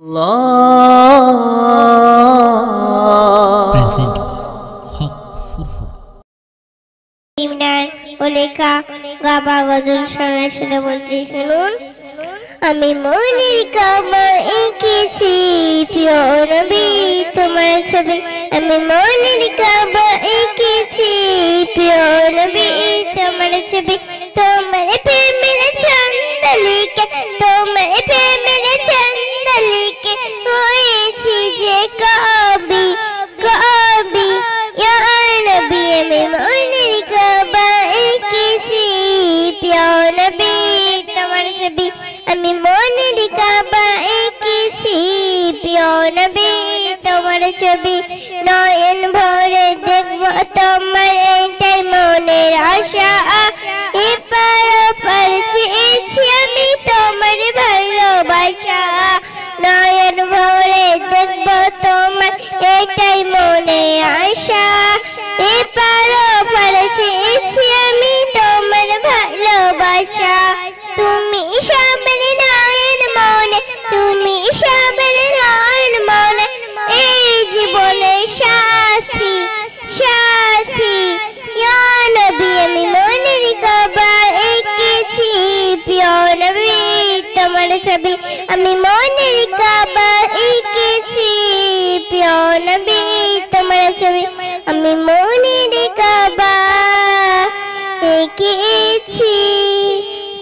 আমি মনের কামা এঁকেছি প্রিয় নবী তোমার ছবি আমি মনের কামা এঁকেছি প্রিয় নবী তোমার ছবি তোমার প্রেমের ছন্দ লিখে নবী আমি মনের কাবা এঁকেছি প্রিয় নবী তোমার ছবি নয়ন ভরে দেখব তোমার এটাই মনের আশা এপার পার চেয়েছি আমি তোমার ভালোবাসা নয়ন ভরে দেখব তোমার এটাই মনের চলে যাবে আমি মনের কাবা এঁকেছি প্রিয় নবী তোমার ছবি আমি মনের কাবা এঁকেছি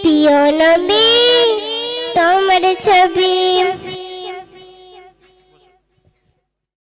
প্রিয় নবী তোমার ছবি